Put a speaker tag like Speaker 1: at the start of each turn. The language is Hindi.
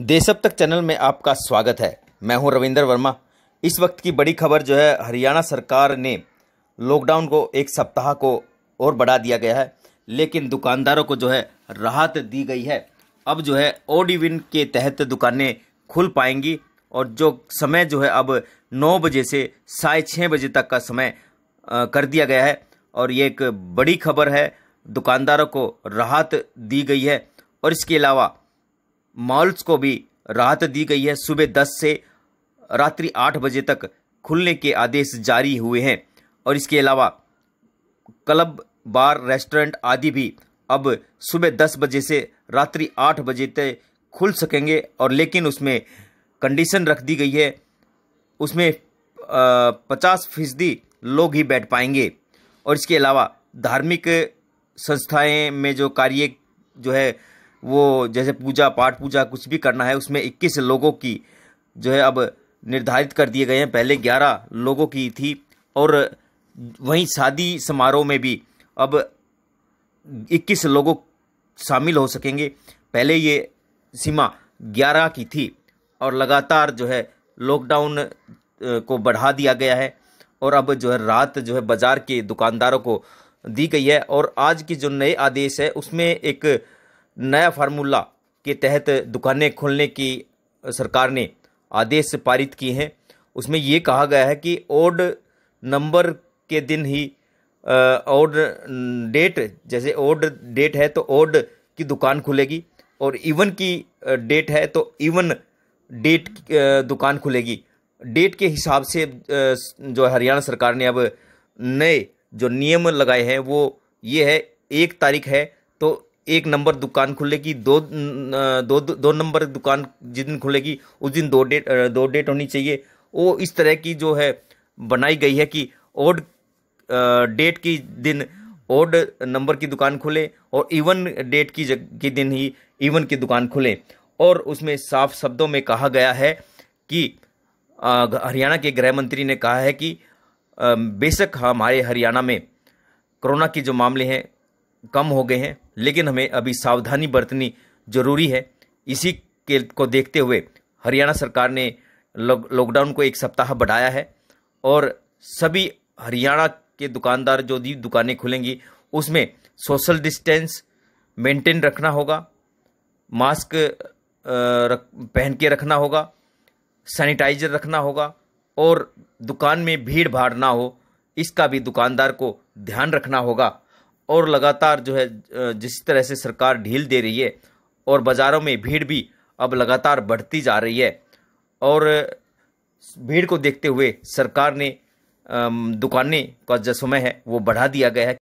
Speaker 1: अब तक चैनल में आपका स्वागत है मैं हूं रविंदर वर्मा इस वक्त की बड़ी खबर जो है हरियाणा सरकार ने लॉकडाउन को एक सप्ताह को और बढ़ा दिया गया है लेकिन दुकानदारों को जो है राहत दी गई है अब जो है ओडीविन के तहत दुकानें खुल पाएंगी और जो समय जो है अब नौ बजे से साढ़े छः बजे तक का समय कर दिया गया है और ये एक बड़ी खबर है दुकानदारों को राहत दी गई है और इसके अलावा मॉल्स को भी राहत दी गई है सुबह दस से रात्रि आठ बजे तक खुलने के आदेश जारी हुए हैं और इसके अलावा क्लब बार रेस्टोरेंट आदि भी अब सुबह दस बजे से रात्रि आठ बजे तक खुल सकेंगे और लेकिन उसमें कंडीशन रख दी गई है उसमें पचास फीसदी लोग ही बैठ पाएंगे और इसके अलावा धार्मिक संस्थाएं में जो कार्य जो है वो जैसे पूजा पाठ पूजा कुछ भी करना है उसमें इक्कीस लोगों की जो है अब निर्धारित कर दिए गए हैं पहले ग्यारह लोगों की थी और वहीं शादी समारोह में भी अब इक्कीस लोगों शामिल हो सकेंगे पहले ये सीमा ग्यारह की थी और लगातार जो है लॉकडाउन को बढ़ा दिया गया है और अब जो है रात जो है बाज़ार के दुकानदारों को दी गई है और आज की जो नए आदेश है उसमें एक नया फार्मूला के तहत दुकानें खोलने की सरकार ने आदेश पारित किए हैं उसमें ये कहा गया है कि ओड नंबर के दिन ही ओड डेट जैसे ओड डेट है तो ओड की दुकान खुलेगी और इवन की डेट है तो इवन डेट दुकान खुलेगी डेट के हिसाब से जो हरियाणा सरकार ने अब नए जो नियम लगाए हैं वो ये है एक तारीख है तो एक नंबर दुकान खुलेगी दो दो दो नंबर दुकान जिस दिन खुलेगी उस दिन दो डेट दो डेट होनी चाहिए वो इस तरह की जो है बनाई गई है कि ओड डेट की दिन ओड नंबर की दुकान खुले और इवन डेट की जग की दिन ही इवन की दुकान खुले और उसमें साफ शब्दों में कहा गया है कि हरियाणा के गृह मंत्री ने कहा है कि बेशक हमारे हरियाणा में कोरोना के जो मामले हैं कम हो गए हैं लेकिन हमें अभी सावधानी बरतनी जरूरी है इसी के को देखते हुए हरियाणा सरकार ने लॉकडाउन को एक सप्ताह बढ़ाया है और सभी हरियाणा के दुकानदार जो भी दुकानें खुलेंगी उसमें सोशल डिस्टेंस मेंटेन रखना होगा मास्क रख, पहन के रखना होगा सैनिटाइजर रखना होगा और दुकान में भीड़ भाड़ ना हो इसका भी दुकानदार को ध्यान रखना होगा और लगातार जो है जिस तरह से सरकार ढील दे रही है और बाज़ारों में भीड़ भी अब लगातार बढ़ती जा रही है और भीड़ को देखते हुए सरकार ने दुकानें का जो समय है वो बढ़ा दिया गया है